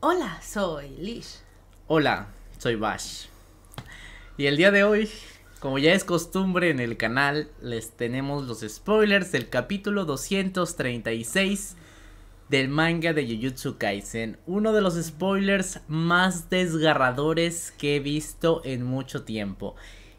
Hola, soy Lish. Hola, soy Bash. Y el día de hoy, como ya es costumbre en el canal, les tenemos los spoilers del capítulo 236 del manga de Jujutsu Kaisen. Uno de los spoilers más desgarradores que he visto en mucho tiempo.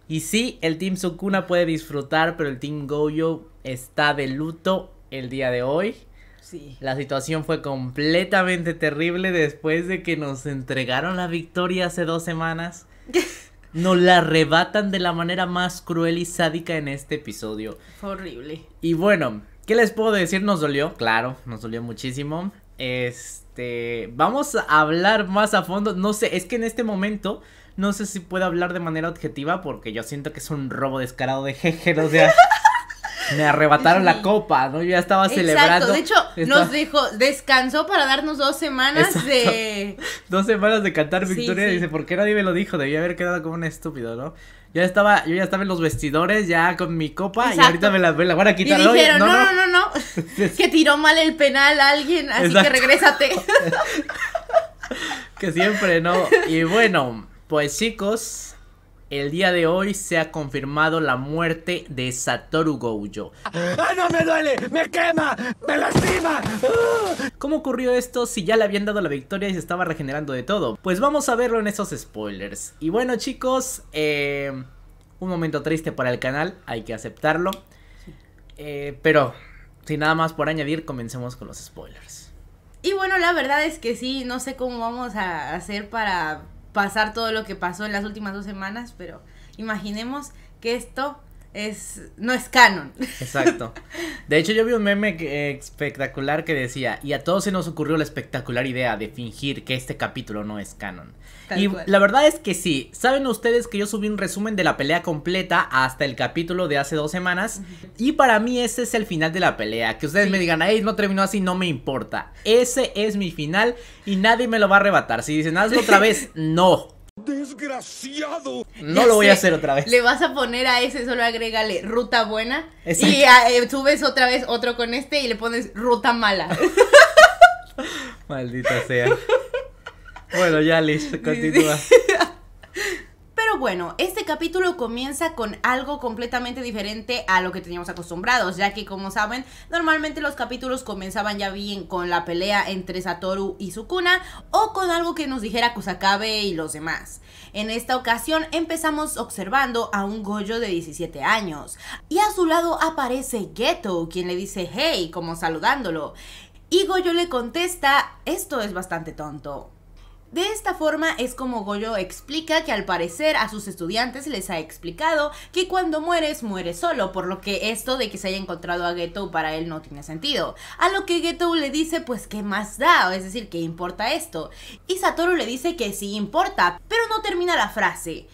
Y sí, el Team Sukuna puede disfrutar, pero el Team Goyo está de luto el día de hoy. Sí. La situación fue completamente terrible después de que nos entregaron la victoria hace dos semanas. Nos la arrebatan de la manera más cruel y sádica en este episodio. horrible. Y bueno, ¿qué les puedo decir? Nos dolió, claro, nos dolió muchísimo. Este, vamos a hablar más a fondo. No sé, es que en este momento no sé si puedo hablar de manera objetiva porque yo siento que es un robo descarado de jeje, o sea. me arrebataron la copa, ¿no? Yo ya estaba Exacto. celebrando. De hecho, nos dijo, descansó para darnos dos semanas de. Dos semanas de cantar victoria. Dice, ¿por qué nadie me lo dijo? Debía haber quedado como un estúpido, ¿no? Ya estaba, yo ya estaba en los vestidores, ya con mi copa, y ahorita me la, me van a quitar. Y dijeron, no, no, no, no, que tiró mal el penal a alguien, así que regrésate. que siempre, ¿no? Y bueno, pues chicos, el día de hoy se ha confirmado la muerte de Satoru Gojo. ¡Ah, no me duele! ¡Me quema! ¡Me lastima! ¡Ah! ¿Cómo ocurrió esto si ya le habían dado la victoria y se estaba regenerando de todo? Pues vamos a verlo en esos spoilers. Y bueno chicos, eh, un momento triste para el canal, hay que aceptarlo. Eh, pero, sin nada más por añadir, comencemos con los spoilers. Y bueno, la verdad es que sí, no sé cómo vamos a hacer para pasar todo lo que pasó en las últimas dos semanas, pero imaginemos que esto es no es canon. Exacto. De hecho, yo vi un meme eh, espectacular que decía, y a todos se nos ocurrió la espectacular idea de fingir que este capítulo no es canon. y la verdad es que sí, saben ustedes que yo subí un resumen de la pelea completa hasta el capítulo de hace dos semanas, y para mí ese es el final de la pelea, que ustedes me digan, ahí no terminó así, no me importa, ese es mi final y nadie me lo va a arrebatar, si dicen, hazlo otra vez, no. Desgraciado. No lo voy a hacer otra vez. Le vas a poner a ese, solo agrégale ruta buena. Y ves ah, eh, subes otra vez otro con este y le pones ruta mala. Maldita sea. Bueno, ya listo. continúa. Pero bueno, este capítulo comienza con algo completamente diferente a lo que teníamos acostumbrados, ya que como saben, normalmente los capítulos comenzaban ya bien con la pelea entre Satoru y Sukuna o con algo que nos dijera Kusakabe y los demás. En esta ocasión empezamos observando a un Goyo de 17 años y a su lado aparece Geto, quien le dice hey como saludándolo. Y Goyo le contesta, esto es bastante tonto. De esta forma es como Goyo explica que al parecer a sus estudiantes les ha explicado que cuando mueres mueres solo, por lo que esto de que se haya encontrado a Geto para él no tiene sentido. A lo que Geto le dice pues qué más da, es decir, qué importa esto. Y Satoru le dice que sí importa, pero no termina la frase.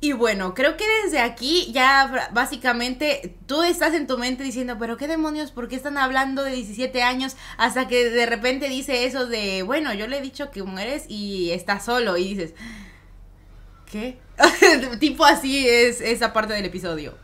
Y bueno, creo que desde aquí ya básicamente tú estás en tu mente diciendo, pero qué demonios, ¿por qué están hablando de 17 años? Hasta que de repente dice eso de, bueno, yo le he dicho que mueres y estás solo y dices, ¿qué? tipo así es esa parte del episodio.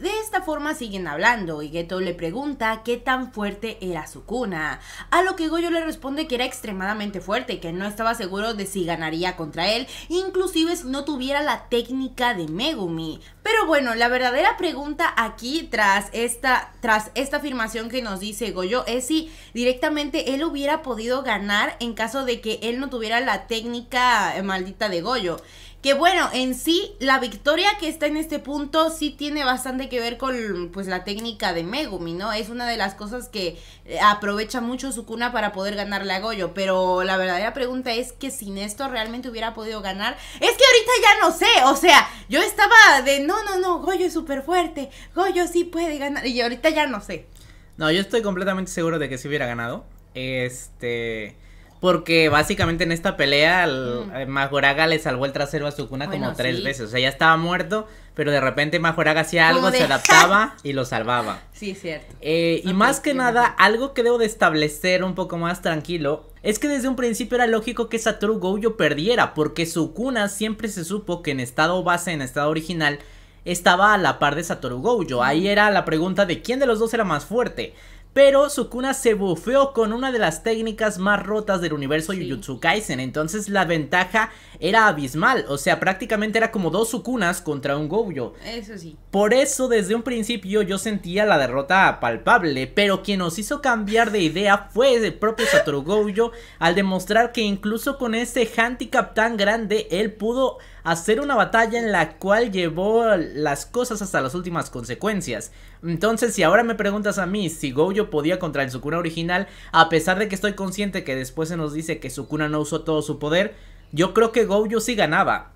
De esta forma siguen hablando y Geto le pregunta qué tan fuerte era su cuna, a lo que Goyo le responde que era extremadamente fuerte que no estaba seguro de si ganaría contra él, inclusive si no tuviera la técnica de Megumi. Pero bueno, la verdadera pregunta aquí tras esta, tras esta afirmación que nos dice Goyo es si directamente él hubiera podido ganar en caso de que él no tuviera la técnica eh, maldita de Goyo. Que bueno, en sí, la victoria que está en este punto sí tiene bastante que ver con pues la técnica de Megumi, ¿no? Es una de las cosas que eh, aprovecha mucho su cuna para poder ganarle a Goyo. Pero la verdadera pregunta es que sin esto realmente hubiera podido ganar. Es que ahorita ya no sé, o sea, yo estaba de no, no, no, Goyo es súper fuerte, Goyo sí puede ganar. Y ahorita ya no sé. No, yo estoy completamente seguro de que sí hubiera ganado. Este porque básicamente en esta pelea mm. eh, Majoraga le salvó el trasero a Sukuna cuna como tres veces, o sea, ya estaba muerto, pero de repente Majoraga hacía algo, se adaptaba y lo salvaba. Sí, cierto. Eh, y más pues que nada, algo que debo de establecer un poco más tranquilo es que desde un principio era lógico que Satoru Gojo perdiera, porque Sukuna siempre se supo que en estado base, en estado original, estaba a la par de Satoru Gojo. Ahí era la pregunta de quién de los dos era más fuerte. Pero Sukuna se bufeó con una de las técnicas más rotas del universo sí. Kaisen. Entonces la ventaja era abismal. O sea, prácticamente era como dos Sukunas contra un Gojo. Eso sí. Por eso desde un principio yo sentía la derrota palpable. Pero quien nos hizo cambiar de idea fue el propio Satoru Gojo. Al demostrar que incluso con este handicap tan grande, él pudo hacer una batalla en la cual llevó las cosas hasta las últimas consecuencias. Entonces, si ahora me preguntas a mí si Gojo podía contra el Sukuna original, a pesar de que estoy consciente que después se nos dice que Sukuna no usó todo su poder, yo creo que Gojo sí ganaba.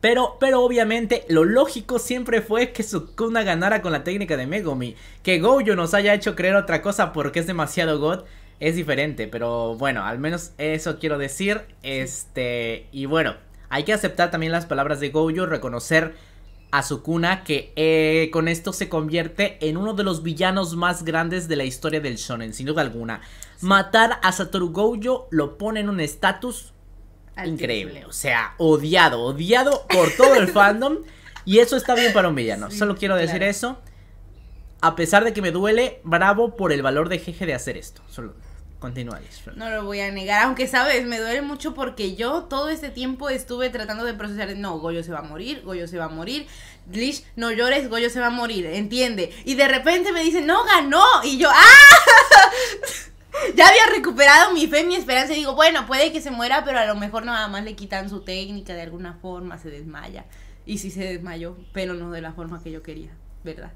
Pero, pero obviamente lo lógico siempre fue que Sukuna ganara con la técnica de Megumi. Que Gojo nos haya hecho creer otra cosa porque es demasiado God es diferente. Pero bueno, al menos eso quiero decir. Este, y bueno, hay que aceptar también las palabras de Gojo, reconocer a Sukuna que eh, con esto se convierte en uno de los villanos más grandes de la historia del shonen, sin duda alguna. Matar a Satoru Gojo lo pone en un estatus increíble, o sea, odiado, odiado por todo el fandom y eso está bien para un villano. Solo quiero decir eso. A pesar de que me duele, bravo por el valor de jeje de hacer esto. Solo Continúa, No lo voy a negar, aunque sabes, me duele mucho porque yo todo este tiempo estuve tratando de procesar, no, Goyo se va a morir, Goyo se va a morir, Lish, no llores, Goyo se va a morir, entiende. Y de repente me dicen, no, ganó, y yo, ¡ah! ya había recuperado mi fe, mi esperanza, y digo, bueno, puede que se muera, pero a lo mejor nada más le quitan su técnica de alguna forma, se desmaya. Y sí se desmayó, pero no de la forma que yo quería, ¿verdad?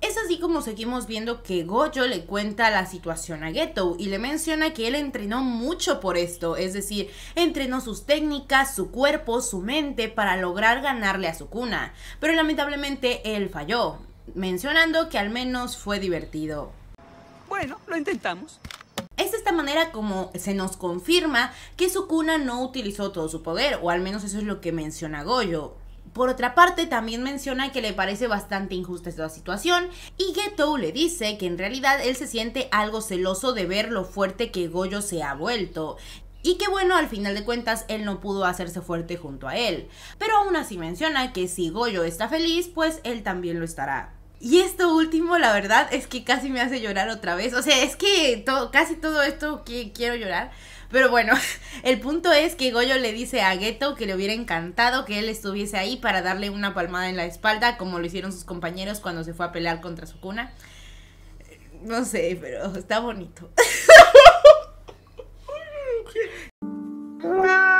Es así como seguimos viendo que Gojo le cuenta la situación a Geto y le menciona que él entrenó mucho por esto, es decir, entrenó sus técnicas, su cuerpo, su mente para lograr ganarle a su cuna, pero lamentablemente él falló, mencionando que al menos fue divertido. Bueno, lo intentamos. Es de esta manera como se nos confirma que Sukuna no utilizó todo su poder, o al menos eso es lo que menciona Gojo. Por otra parte, también menciona que le parece bastante injusta esta situación y Geto le dice que en realidad él se siente algo celoso de ver lo fuerte que Goyo se ha vuelto y que bueno, al final de cuentas él no pudo hacerse fuerte junto a él. Pero aún así menciona que si Goyo está feliz, pues él también lo estará. Y esto último, la verdad, es que casi me hace llorar otra vez. O sea, es que todo, casi todo esto que quiero llorar. Pero bueno, el punto es que Goyo le dice a Geto que le hubiera encantado que él estuviese ahí para darle una palmada en la espalda, como lo hicieron sus compañeros cuando se fue a pelear contra su cuna. No sé, pero está bonito.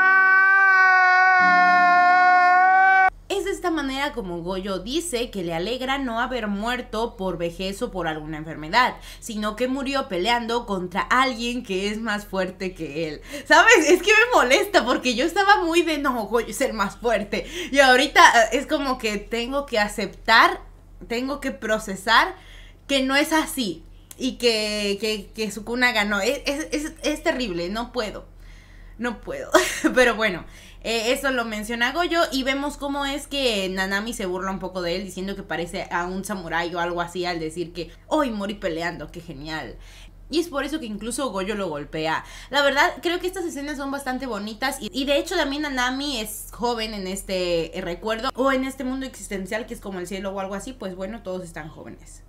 como Goyo dice que le alegra no haber muerto por vejez o por alguna enfermedad, sino que murió peleando contra alguien que es más fuerte que él. ¿Sabes? Es que me molesta porque yo estaba muy de no, Goyo ser más fuerte. Y ahorita eh, es como que tengo que aceptar, tengo que procesar que no es así y que, que, que Sukuna ganó. Es, es terrible, no puedo. No puedo. Pero bueno, eh, eso lo menciona Goyo y vemos cómo es que Nanami se burla un poco de él diciendo que parece a un samurái o algo así al decir que hoy Mori morí peleando, qué genial. Y es por eso que incluso Goyo lo golpea. La verdad, creo que estas escenas son bastante bonitas. Y, de hecho, también Nanami es joven en este recuerdo. O en este mundo existencial que es como el cielo o algo así. Pues bueno, todos están jóvenes.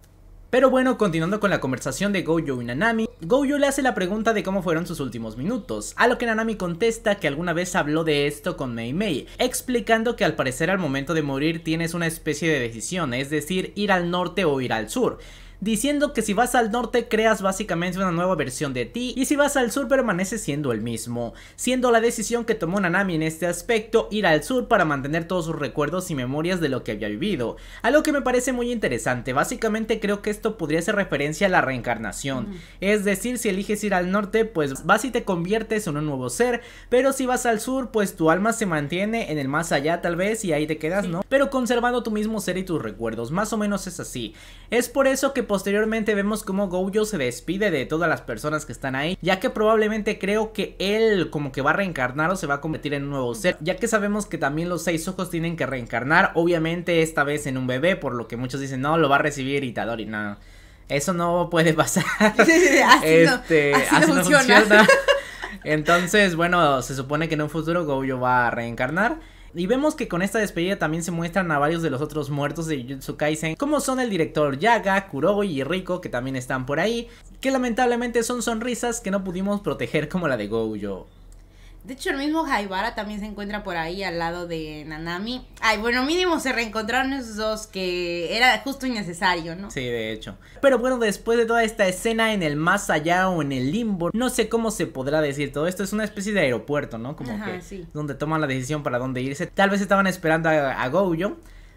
Pero bueno, continuando con la conversación de Gojo y Nanami, Gojo le hace la pregunta de cómo fueron sus últimos minutos, a lo que Nanami contesta que alguna vez habló de esto con Mei Mei, explicando que al parecer al momento de morir tienes una especie de decisión, es decir, ir al norte o ir al sur diciendo que si vas al norte creas básicamente una nueva versión de ti y si vas al sur permanece siendo el mismo, siendo la decisión que tomó Nanami en este aspecto ir al sur para mantener todos sus recuerdos y memorias de lo que había vivido, algo que me parece muy interesante, básicamente creo que esto podría ser referencia a la reencarnación, es decir si eliges ir al norte pues vas y te conviertes en un nuevo ser, pero si vas al sur pues tu alma se mantiene en el más allá tal vez y ahí te quedas, ¿no? Pero conservando tu mismo ser y tus recuerdos, más o menos es así, es por eso que posteriormente vemos cómo Gojo se despide de todas las personas que están ahí, ya que probablemente creo que él como que va a reencarnar o se va a convertir en un nuevo ser, ya que sabemos que también los seis ojos tienen que reencarnar, obviamente esta vez en un bebé, por lo que muchos dicen, no, lo va a recibir Itadori, no. Eso no puede pasar. así, no, funciona. Entonces, bueno, se supone que en un futuro Gojo va a reencarnar. Y vemos que con esta despedida también se muestran a varios de los otros muertos de Jujutsu Kaisen, como son el director Yaga, Kuroi y Rico, que también están por ahí, que lamentablemente son sonrisas que no pudimos proteger como la de Gojo. De hecho, el mismo Haibara también se encuentra por ahí al lado de Nanami. Ay, bueno, mínimo se reencontraron esos dos, que era justo innecesario, ¿no? Sí, de hecho. Pero bueno, después de toda esta escena en el más allá o en el limbo, no sé cómo se podrá decir todo esto. Es una especie de aeropuerto, ¿no? Como que donde toman la decisión para dónde irse. Tal vez estaban esperando a, a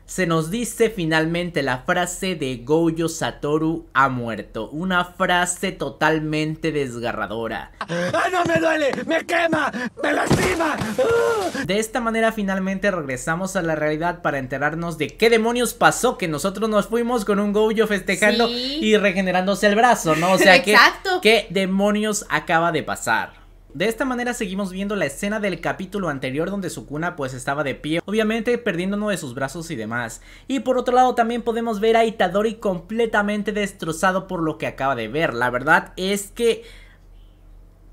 se nos dice finalmente la frase de Goyo Satoru ha muerto. Una frase totalmente desgarradora. ¡Ah, no me duele! ¡Me quema! ¡Me lastima! ¡Ah! De esta manera finalmente regresamos a la realidad para enterarnos de qué demonios pasó que nosotros nos fuimos con un Goyo festejando y regenerándose el brazo, ¿no? O sea, que, ¿qué demonios acaba de pasar? De esta manera seguimos viendo la escena del capítulo anterior donde Sukuna pues estaba de pie, obviamente perdiendo uno de sus brazos y demás. Y por otro lado también podemos ver a Itadori completamente destrozado por lo que acaba de ver. La verdad es que...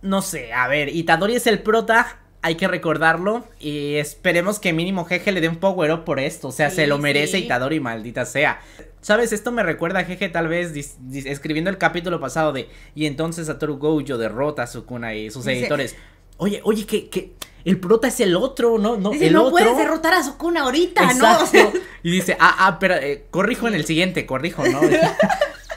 No sé, a ver, Itadori es el prota, hay que recordarlo y esperemos que mínimo Jeje le dé un power up por esto, o sea, se lo merece Itadori, maldita sea. ¿Sabes? Esto me recuerda a Jeje tal vez escribiendo el capítulo pasado de y entonces Satoru Gojo derrota a Sukuna y sus editores. Oye, oye, que, el prota es el otro, ¿no? no puedes derrotar a Sukuna ahorita, ¿no? y dice, ah, ah, pero eh, corrijo en el siguiente, corrijo, ¿no?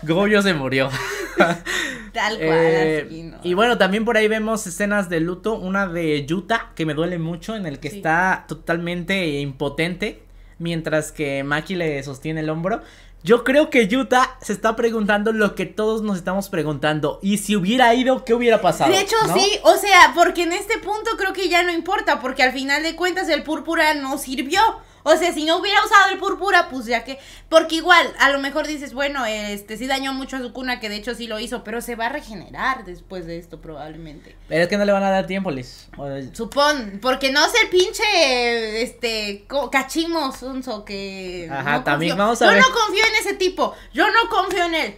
Goyo se murió. Tal cual. Eh, y bueno, también por ahí vemos escenas de luto. Una de Yuta, que me duele mucho, en el que está totalmente impotente. Mientras que Maki le sostiene el hombro. Yo creo que Yuta se está preguntando lo que todos nos estamos preguntando. Y si hubiera ido, ¿qué hubiera pasado? De hecho, sí. O sea, porque en este punto creo que ya no importa. Porque al final de cuentas el púrpura no sirvió. O sea, si no hubiera usado el púrpura, pues ya que. Porque igual, a lo mejor dices, bueno, este sí dañó mucho a su cuna, que de hecho sí lo hizo, pero se va a regenerar después de esto, probablemente. Pero es que no le van a dar tiempo, Liz. Supón, porque no es el pinche este cachimo sonso que. Ajá, también vamos a ver. Yo no confío en ese tipo. Yo no confío en él.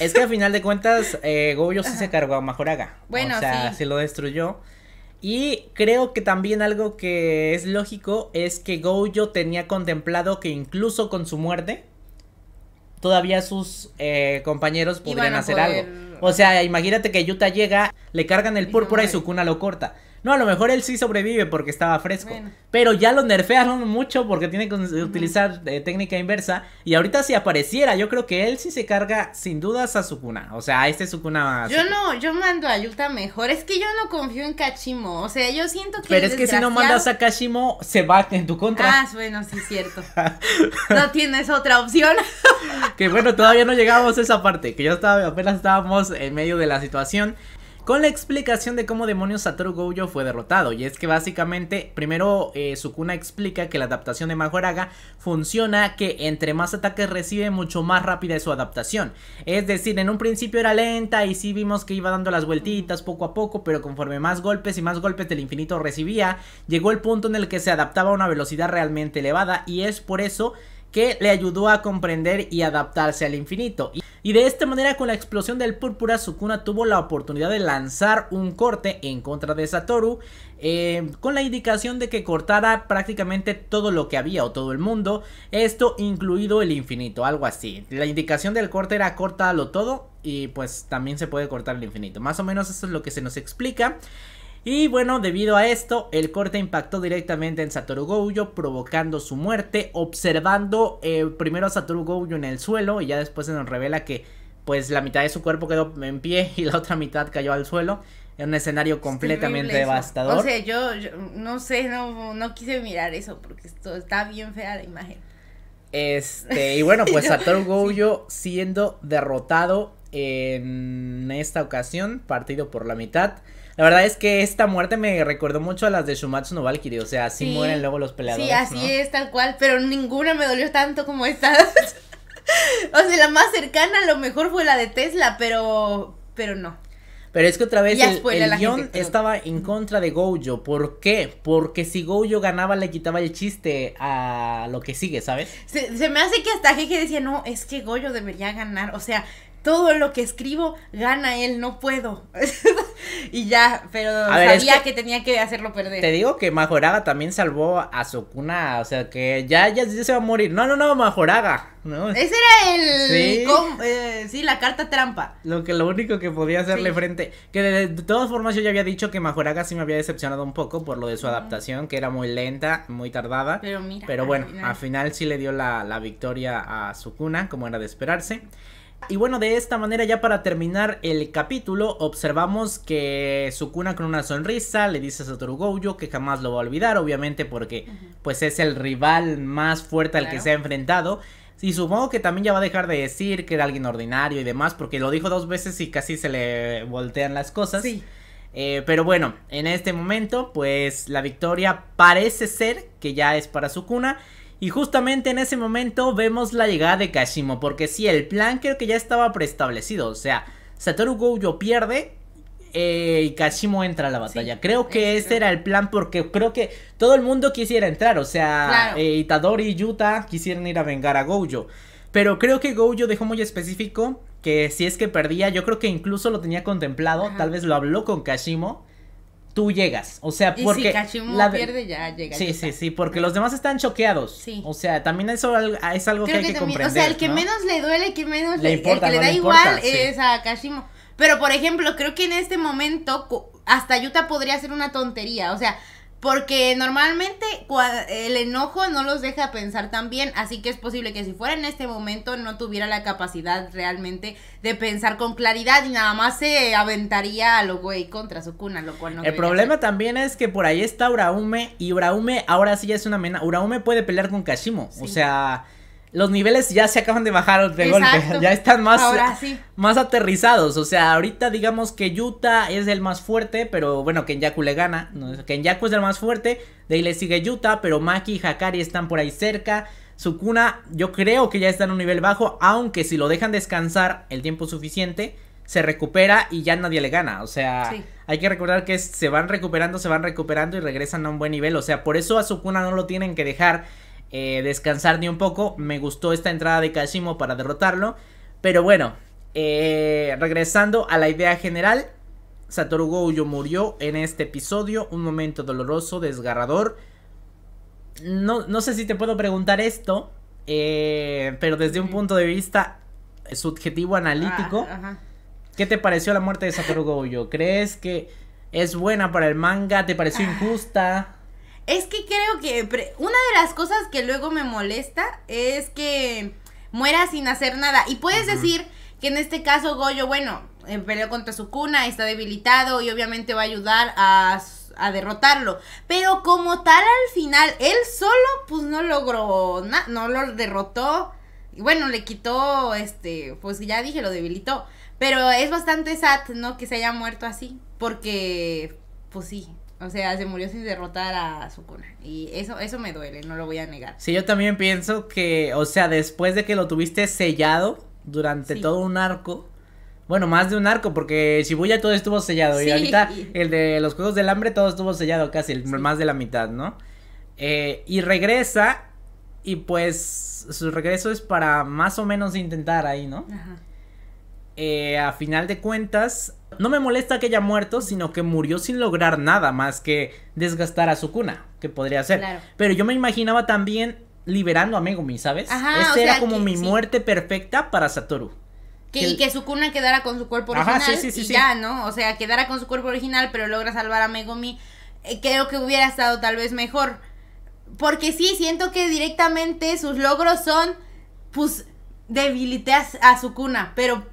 Es que al final de cuentas, eh, Goyo sí se cargó a Majoraga. Bueno, o sea, sí. se lo destruyó. Y creo que también algo que es lógico es que Gojo tenía contemplado que incluso con su muerte, todavía sus eh, compañeros podrían hacer algo. O sea, imagínate que Yuta llega, le cargan el púrpura y su cuna lo corta. No, a lo mejor él sí sobrevive porque estaba fresco. Pero ya lo nerfearon mucho porque tiene que utilizar eh, técnica inversa. Y ahorita si apareciera, yo creo que él sí se carga sin dudas a Sukuna. O sea, a este Sukuna. Yo no, yo mando a Yuta mejor. Es que yo no confío en Kashimo O sea, yo siento que. Pero es que si no mandas a Kashimo, se va en tu contra. Ah, bueno, sí, cierto. no tienes otra opción. que bueno, todavía no llegamos a esa parte. Que ya apenas estábamos en medio de la situación con la explicación de cómo demonios Satoru Gojo fue derrotado. Y es que básicamente, primero eh, Sukuna explica que la adaptación de Majoraga funciona que entre más ataques recibe, mucho más rápida es su adaptación. Es decir, en un principio era lenta y sí vimos que iba dando las vueltitas poco a poco, pero conforme más golpes y más golpes del infinito recibía, llegó el punto en el que se adaptaba a una velocidad realmente elevada y es por eso que le ayudó a comprender y adaptarse al infinito. Y de esta manera con la explosión del púrpura Sukuna tuvo la oportunidad de lanzar un corte en contra de Satoru eh, con la indicación de que cortara prácticamente todo lo que había o todo el mundo, esto incluido el infinito, algo así. La indicación del corte era cortalo todo y pues también se puede cortar el infinito. Más o menos eso es lo que se nos explica. Y bueno, debido a esto, el corte impactó directamente en Satoru Gojo, provocando su muerte, observando eh, primero a Satoru Gojo en el suelo y ya después se nos revela que pues la mitad de su cuerpo quedó en pie y la otra mitad cayó al suelo. En un escenario completamente devastador. O sea, yo, no sé, no, no quise mirar eso porque esto está bien fea la imagen. Este, y bueno, pues Satoru Gojo siendo derrotado en esta ocasión, partido por la mitad. La verdad es que esta muerte me recordó mucho a las de Shumatsu no Valkyrie, o sea, si mueren luego los peleadores. Sí, así es, tal cual, pero ninguna me dolió tanto como esta. o sea, la más cercana a lo mejor fue la de Tesla, pero, pero no. Pero es que otra vez el, estaba en contra de Gojo. ¿Por qué? Porque si Gojo ganaba le quitaba el chiste a lo que sigue, ¿sabes? Se, me hace que hasta Jeje decía, no, es que Gojo debería ganar. O sea, todo lo que escribo gana él, no puedo. y ya, pero sabía que, tenía que hacerlo perder. Te digo que Majoraga también salvó a Sukuna, o sea que ya, ya, se va a morir. No, no, no, Majoraga. No. Ese era el. Sí. Eh, la carta trampa. Lo que lo único que podía hacerle frente. Que de, todas formas yo ya había dicho que Majoraga sí me había decepcionado un poco por lo de su adaptación, que era muy lenta, muy tardada. Pero bueno, al final, al sí le dio la, la victoria a Sukuna, como era de esperarse. Y bueno, de esta manera ya para terminar el capítulo, observamos que Sukuna con una sonrisa le dice a Satoru que jamás lo va a olvidar, obviamente porque pues es el rival más fuerte al que se ha enfrentado. Y supongo que también ya va a dejar de decir que era alguien ordinario y demás, porque lo dijo dos veces y casi se le voltean las cosas. Sí. Eh, pero bueno, en este momento, pues la victoria parece ser que ya es para Sukuna. Y justamente en ese momento vemos la llegada de Kashimo, porque si el plan creo que ya estaba preestablecido, o sea, Satoru Gojo pierde eh, y Kashimo entra a la batalla. creo que ese era el plan porque creo que todo el mundo quisiera entrar, o sea, eh, Itadori y Yuta quisieran ir a vengar a Gojo. Pero creo que Gojo dejó muy específico que si es que perdía, yo creo que incluso lo tenía contemplado, tal vez lo habló con Kashimo tú llegas. O sea, porque. Y si la... pierde, ya llega. Sí, sí, sí, porque los demás están choqueados. Sí. O sea, también eso es algo que hay que, también, comprender. O sea, el que menos le duele, que menos le, el que le da igual es a Kashimo. Pero, por ejemplo, creo que en este momento hasta Yuta podría hacer una tontería. O sea, porque normalmente el enojo no los deja pensar tan bien, así que es posible que si fuera en este momento no tuviera la capacidad realmente de pensar con claridad y nada más se aventaría a lo güey contra su cuna, lo cual no. El problema también es que por ahí está Uraume y Uraume ahora sí ya es una amena Uraume puede pelear con Kashimo, o sea los niveles ya se acaban de bajar de golpe, ya están más, más aterrizados, o sea, ahorita digamos que Yuta es el más fuerte, pero bueno, Kenyaku le gana, en Kenyaku es el más fuerte, de ahí le sigue Yuta, pero Maki y Hakari están por ahí cerca, Sukuna yo creo que ya está en un nivel bajo, aunque si lo dejan descansar el tiempo suficiente, se recupera y ya nadie le gana. O sea, hay que recordar que se van recuperando, se van recuperando y regresan a un buen nivel. O sea, por eso a Sukuna no lo tienen que dejar eh, descansar ni un poco. Me gustó esta entrada de Kashimo para derrotarlo. Pero bueno, eh, regresando a la idea general, Satoru Gojo murió en este episodio. Un momento doloroso, desgarrador. No, no sé si te puedo preguntar esto, eh, pero desde un punto de vista subjetivo analítico, ah, ¿qué te pareció la muerte de Satoru Gojo? ¿Crees que es buena para el manga? ¿Te pareció ah. injusta? Es que creo que una de las cosas que luego me molesta es que muera sin hacer nada. Y puedes decir que en este caso Goyo, bueno, eh, peleó contra su cuna, está debilitado y obviamente va a ayudar a, a derrotarlo. Pero como tal, al final, él solo, pues no logró nada, no lo derrotó. Y bueno, le quitó, este, pues ya dije, lo debilitó. Pero es bastante sad, ¿no? Que se haya muerto así. Porque, pues sí, o sea, se murió sin derrotar a Sukuna. Y eso, eso me duele, no lo voy a negar. Sí, yo también pienso que, o sea, después de que lo tuviste sellado durante todo un arco. Bueno, más de un arco, porque Shibuya todo estuvo sellado. Y ahorita el de los Juegos del Hambre todo estuvo sellado casi, más de la mitad, ¿no? Eh, y regresa. Y pues su regreso es para más o menos intentar ahí, ¿no? Ajá. Eh, a final de cuentas, no me molesta que haya muerto, sino que murió sin lograr nada más que desgastar a su cuna, que podría ser. Pero yo me imaginaba también liberando a Megumi, ¿sabes? Ajá, era como mi muerte perfecta para Satoru. Que, y que su cuna quedara con su cuerpo original y ya, ¿no? O sea, quedara con su cuerpo original, pero logra salvar a Megumi. Eh, creo que hubiera estado tal vez mejor. Porque sí, siento que directamente sus logros son, pues, debilité a, a su cuna, pero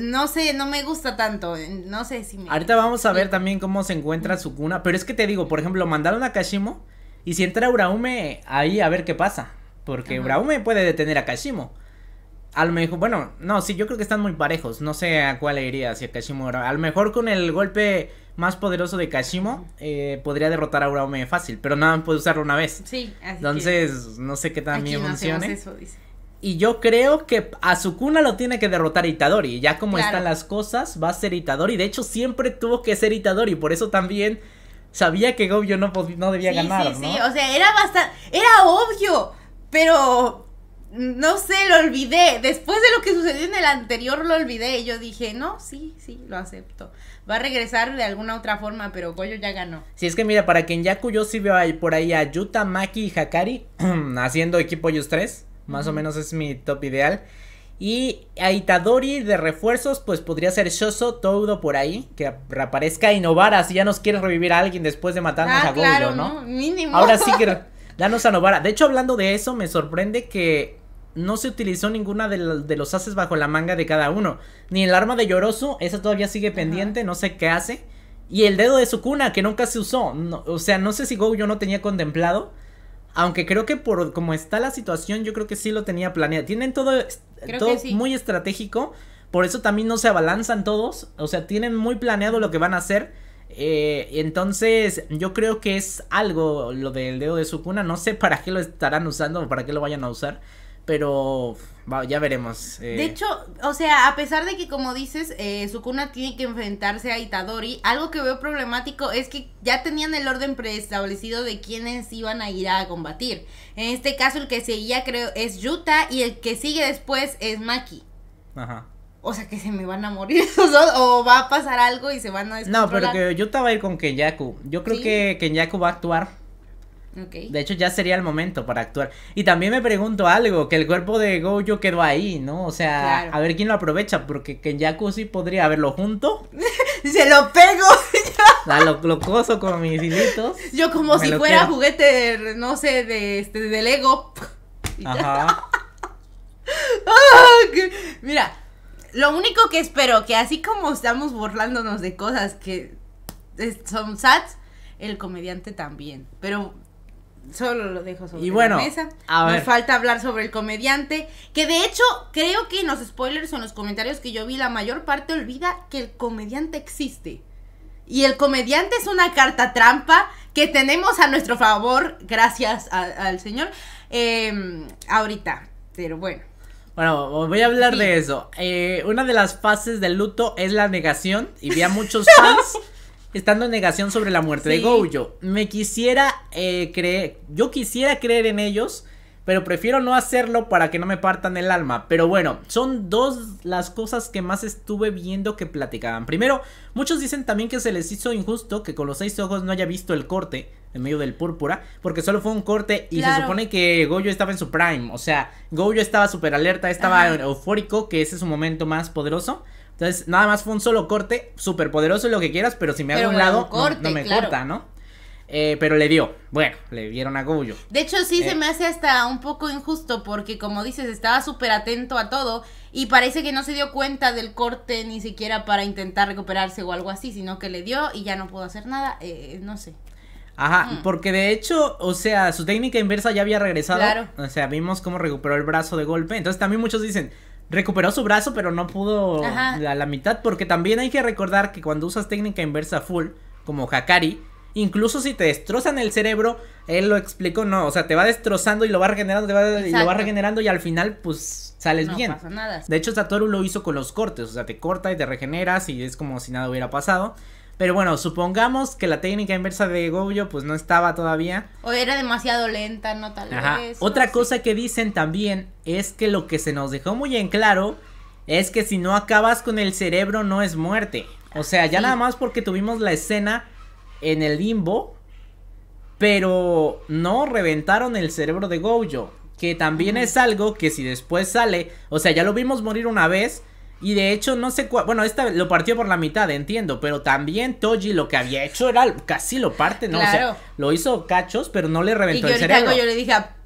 no sé, no me gusta tanto. No sé si Ahorita vamos a ver también cómo se encuentra su cuna. Pero es que te digo, por ejemplo, mandaron a Kashimo. Y si entra Uraume ahí, a ver qué pasa. Porque Uraume puede detener a Kashimo. A lo mejor, bueno, no, sí, yo creo que están muy parejos. No sé a cuál le iría, si a Kashimo A lo mejor con el golpe más poderoso de Kashimo, eh, podría derrotar a Uraume fácil. Pero nada, puede usarlo una vez. Sí, así Entonces, no sé qué tan bien funcione. Eso, dice. Y yo creo que a cuna lo tiene que derrotar Itadori. Ya como están las cosas, va a ser Itadori. De hecho, siempre tuvo que ser Itadori. Por eso también sabía que Goyo no, no debía ganar. Sí, ¿no? sí, o sea, era bastante. Era obvio. Pero no sé, lo olvidé. Después de lo que sucedió en el anterior, lo olvidé. Y yo dije, no, sí, sí, lo acepto. Va a regresar de alguna otra forma, pero Goyo ya ganó. Si es que mira, para Yaku yo sí veo ahí, por ahí a Yuta, Maki y Hakari haciendo equipo ellos tres. Más o menos es mi top ideal. Y Aitadori de refuerzos, pues podría ser Shoso, Todo por ahí, que reaparezca Novara si ya nos quiere revivir a alguien después de matarnos ah, a goku ¿no? Mínimo. Ahora sí que danos a Novara. De hecho, hablando de eso, me sorprende que no se utilizó ninguna de, de los haces bajo la manga de cada uno. Ni el arma de Lloroso, esa todavía sigue pendiente, no sé qué hace. Y el dedo de Sukuna, que nunca se usó. o sea, no sé si yo no tenía contemplado aunque creo que por como está la situación, yo creo que sí lo tenía planeado. Tienen todo, eh, muy estratégico. Por eso también no se abalanzan todos. O sea, tienen muy planeado lo que van a hacer. Eh, entonces, yo creo que es algo lo del dedo de su cuna. No sé para qué lo estarán usando o para qué lo vayan a usar. Pero ya veremos. Eh. De hecho, o sea, a pesar de que, como dices, eh, Sukuna tiene que enfrentarse a Itadori, algo que veo problemático es que ya tenían el orden preestablecido de quiénes iban a ir a combatir. En este caso, el que seguía, creo, es Yuta y el que sigue después es Maki. Ajá. O sea, que se me van a morir esos dos, o va a pasar algo y se van a No, pero que Yuta va a ir con Kenyaku. Yo creo que Kenyaku va a actuar de hecho, ya sería el momento para actuar. Y también me pregunto algo, que el cuerpo de Gojo quedó ahí, ¿no? O sea, a ver quién lo aprovecha, porque Kenyaku sí podría haberlo junto. Se lo pego. lo, coso con mis hilitos. Yo como si fuera juguete, no sé, de, este, de Lego. Ajá. mira, lo único que espero, que así como estamos burlándonos de cosas que son sats, el comediante también. Pero Solo lo dejo sobre la mesa. Nos falta hablar sobre el comediante. Que de hecho, creo que en los spoilers o en los comentarios que yo vi, la mayor parte olvida que el comediante existe. Y el comediante es una carta trampa que tenemos a nuestro favor, gracias al Señor, em, ahorita. Pero bueno. Bueno, voy a hablar de eso. Eh, una de las fases del luto es la negación. Y vi a muchos fans estando en negación sobre la muerte de Gojo. Me quisiera eh, creer, yo quisiera creer en ellos, pero prefiero no hacerlo para que no me partan el alma. Pero bueno, son dos las cosas que más estuve viendo que platicaban. Primero, muchos dicen también que se les hizo injusto que con los seis ojos no haya visto el corte en medio del púrpura, porque solo fue un corte y se supone que Goyo estaba en su prime, o sea, Goyo estaba súper alerta, estaba eufórico, que ese es su momento más poderoso. Entonces, nada más fue un solo corte, súper poderoso y lo que quieras, pero si me pero un lado, no, me corta, ¿no? Eh, pero le dio, bueno, le dieron agullo. De hecho, sí se eh. me hace hasta un poco injusto porque, como dices, estaba súper atento a todo y parece que no se dio cuenta del corte ni siquiera para intentar recuperarse o algo así, sino que le dio y ya no pudo hacer nada, eh, no sé. Ajá, mm. porque de hecho, o sea, su técnica inversa ya había regresado. Claro. O sea, vimos cómo recuperó el brazo de golpe. Entonces también muchos dicen, recuperó su brazo, pero no pudo a la mitad, porque también hay que recordar que cuando usas técnica inversa full, como Hakari, incluso si te destrozan el cerebro, él lo explicó, no, o sea, te va destrozando y lo va regenerando, te va, y lo va regenerando y al final, pues, sales bien. nada. De hecho, Satoru lo hizo con los cortes, o sea, te corta y te regeneras y es como si nada hubiera pasado. Pero bueno, supongamos que la técnica inversa de Gojo pues no estaba todavía. O era demasiado lenta, no tal vez. Otra cosa que dicen también es que lo que se nos dejó muy en claro es que si no acabas con el cerebro no es muerte. O sea, ya nada más porque tuvimos la escena en el limbo, pero no reventaron el cerebro de Gojo, que también es algo que si después sale, o sea, ya lo vimos morir una vez, y de hecho, no sé cuál. Bueno, esta lo partió por la mitad, entiendo. Pero también Toji lo que había hecho era casi lo parte, ¿no? Claro. O sea, lo hizo cachos, pero no le reventó el cerebro. yo le dije a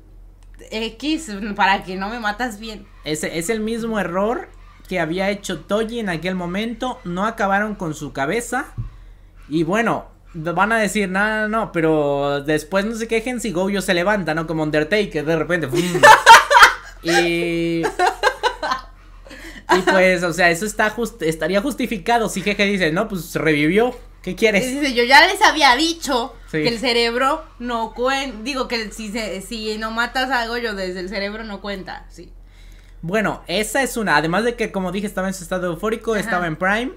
X para que no me matas bien. Ese, es el mismo error que había hecho Toji en aquel momento. No acabaron con su cabeza. Y bueno, van a decir, no, no, no. Pero después no se quejen si Goyo se levanta, ¿no? Como Undertaker de repente. y. Y pues, o sea, eso está estaría justificado si jeje dice, no, pues revivió. ¿Qué quieres? Dice, yo ya les había dicho que el cerebro no cuenta. Digo que si, si no matas algo, yo desde el cerebro no cuenta. Sí. Bueno, esa es una. Además de que, como dije, estaba en su estado eufórico, estaba en Prime.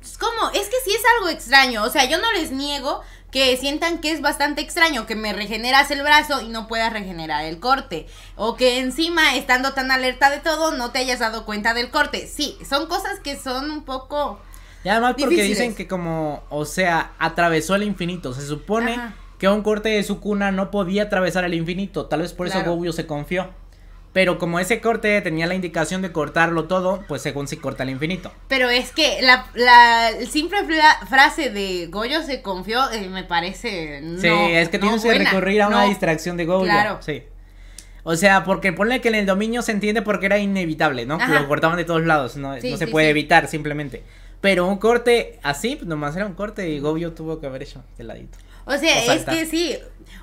Es como, es que sí es algo extraño. O sea, yo no les niego que sientan que es bastante extraño que me regeneras el brazo y no puedas regenerar el corte. O que encima, estando tan alerta de todo, no te hayas dado cuenta del corte. Sí, son cosas que son un poco... Y además porque dicen que como, o sea, atravesó el infinito. Se supone que un corte de su cuna no podía atravesar el infinito. Tal vez por eso Gobuyo se confió. Pero como ese corte tenía la indicación de cortarlo todo, pues según si corta el infinito. Pero es que la, simple frase de Goyo se confió, eh, me parece. No, sí, es que tienes que recurrir a una distracción de Goyo. Claro. O sea, porque ponle que en el dominio se entiende porque era inevitable, ¿no? Que Lo cortaban de todos lados, no, se puede evitar simplemente. Pero un corte así, nomás era un corte y Goyo tuvo que haber hecho de ladito. O sea, es que sí.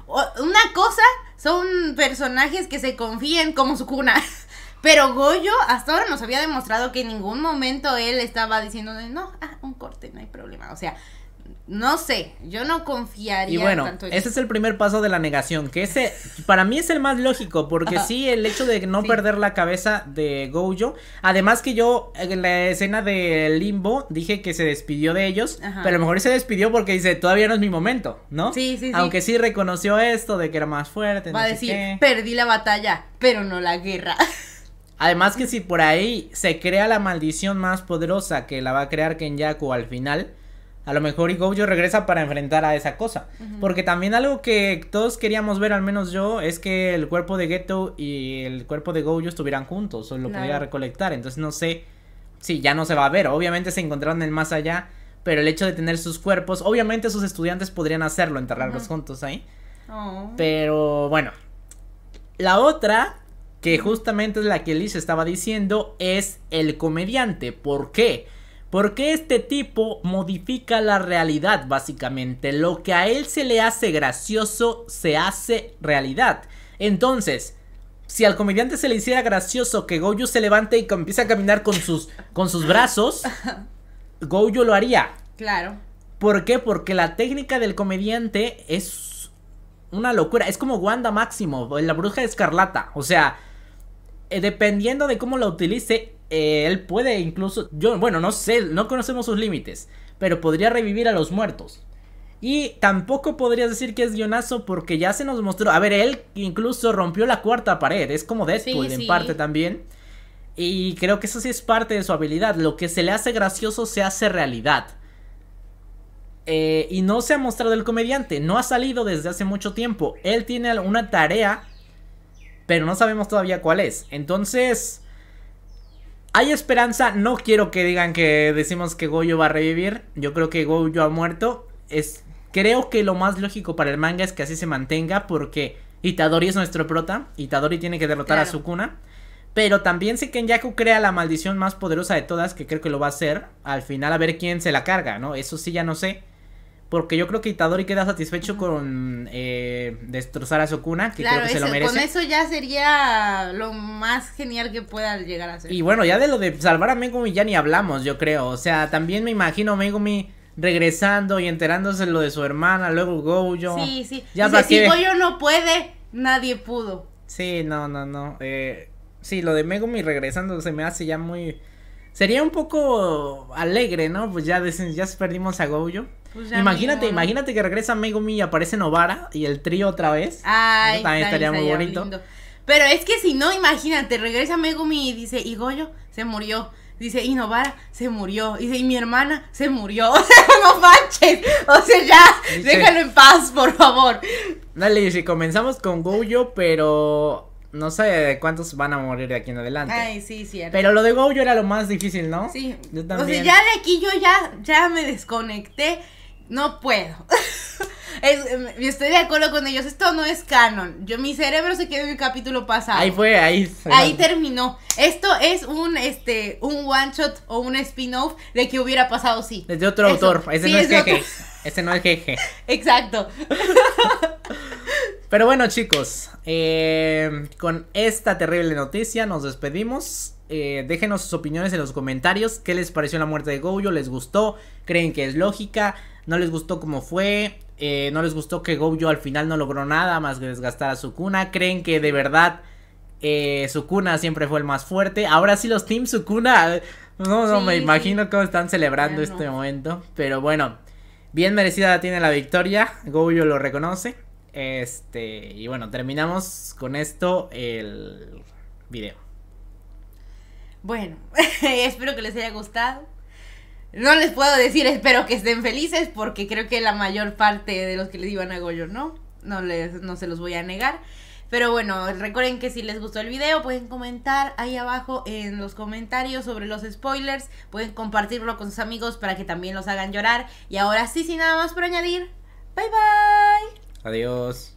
Una cosa son personajes que se confían como su cuna. Pero Goyo hasta ahora nos había demostrado que en ningún momento él estaba diciendo, no, ah, un corte, no hay problema. O sea, no sé, yo no confiaría. Y bueno, ese es el primer paso de la negación, que ese para mí es el más lógico, porque sí, el hecho de no perder la cabeza de Gojo, además que yo eh, en la escena de Limbo dije que se despidió de ellos, pero a lo mejor se despidió porque dice, todavía no es mi momento, ¿no? Sí, sí, sí. Aunque sí reconoció esto de que era más fuerte. Va a decir, perdí la batalla, pero no la guerra. Además que si por ahí se crea la maldición más poderosa que la va a crear Kenyaku al final, a lo mejor y Gojo regresa para enfrentar a esa cosa. Porque también algo que todos queríamos ver, al menos yo, es que el cuerpo de Geto y el cuerpo de Gojo estuvieran juntos o lo podría recolectar. Entonces no sé si sí, ya no se va a ver. Obviamente se encontraron en el más allá, pero el hecho de tener sus cuerpos, obviamente sus estudiantes podrían hacerlo, enterrarlos juntos ahí. Oh. Pero bueno. La otra que justamente es la que Liz estaba diciendo, es el comediante. ¿Por qué? Porque este tipo modifica la realidad básicamente. Lo que a él se le hace gracioso se hace realidad. Entonces, si al comediante se le hiciera gracioso que Goyo se levante y empiece a caminar con sus, con sus brazos, Goyo lo haría. Claro. ¿Por qué? Porque la técnica del comediante es una locura. Es como Wanda Máximo, la bruja escarlata. O sea, eh, dependiendo de cómo la utilice, eh, él puede incluso, yo, bueno, no sé, no conocemos sus límites, pero podría revivir a los muertos. Y tampoco podrías decir que es guionazo porque ya se nos mostró, a ver, él incluso rompió la cuarta pared, es como Deadpool en parte también. Y creo que eso sí es parte de su habilidad, lo que se le hace gracioso se hace realidad. Eh, y no se ha mostrado el comediante, no ha salido desde hace mucho tiempo. Él tiene una tarea, pero no sabemos todavía cuál es. Entonces, hay esperanza, no quiero que digan que decimos que Goyo va a revivir. Yo creo que Goyo ha muerto. Es, creo que lo más lógico para el manga es que así se mantenga porque Itadori es nuestro prota. Itadori tiene que derrotar a Sukuna. Pero también sé que Yaku crea la maldición más poderosa de todas, que creo que lo va a hacer. Al final a ver quién se la carga, ¿no? Eso sí ya no sé. Porque yo creo que Itadori queda satisfecho con eh, destrozar a Sukuna, que creo que se lo merece. Con eso ya sería lo más genial que pueda llegar a ser. Y bueno, ya de lo de salvar a Megumi ya ni hablamos, yo creo. O sea, también me imagino Megumi regresando y enterándose lo de su hermana, luego Gojo. Sí, sí. Ya si Gojo no puede, nadie pudo. Sí, no, no, no. Eh, sí, lo de Megumi regresando se me hace ya muy... Sería un poco alegre, ¿no? Pues ya, ya perdimos a Gojo. Pues pues, imagínate, imagínate que regresa Megumi y aparece Novara y el trío otra vez. Ay, también estaría, muy bonito. Pero es que si no, imagínate, regresa Megumi y dice, y Goyo se murió. Dice, y Novara se murió. Dice, y mi hermana se murió. O sea, no manches. O sea, ya, déjalo en paz, por favor. Dale, si comenzamos con Goyo, pero no sé cuántos van a morir de aquí en adelante. Ay, sí, cierto. Pero lo de Goyo era lo más difícil, ¿no? Sí. Yo también. O sea, ya de aquí yo ya, ya me desconecté no puedo. Em, estoy de acuerdo con ellos, esto no es canon. Yo mi cerebro se quedó en el capítulo pasado. Ahí fue, ahí. Ahí terminó. Esto es un este un one shot o un spin-off de que hubiera pasado sí. Desde otro autor, ese no es, jeje. Ese no es jeje. Exacto. Pero bueno, chicos, eh, con esta terrible noticia nos despedimos. Eh, déjenos sus opiniones en los comentarios. ¿Qué les pareció la muerte de Goyo? ¿Les gustó? ¿Creen que es lógica? no les gustó cómo fue, eh, no les gustó que Gojo al final no logró nada más que desgastar a Sukuna, creen que de verdad eh, Su Sukuna siempre fue el más fuerte, ahora sí los Team Sukuna, no, no me imagino cómo están celebrando este momento, pero bueno, bien merecida tiene la victoria, Gojo lo reconoce, este, y bueno, terminamos con esto el video. Bueno, espero que les haya gustado. No les puedo decir, espero que estén felices, porque creo que la mayor parte de los que les iban a Goyo no. No, les, no se los voy a negar. Pero bueno, recuerden que si les gustó el video pueden comentar ahí abajo en los comentarios sobre los spoilers, pueden compartirlo con sus amigos para que también los hagan llorar. Y ahora sí, sin nada más por añadir, bye bye. Adiós.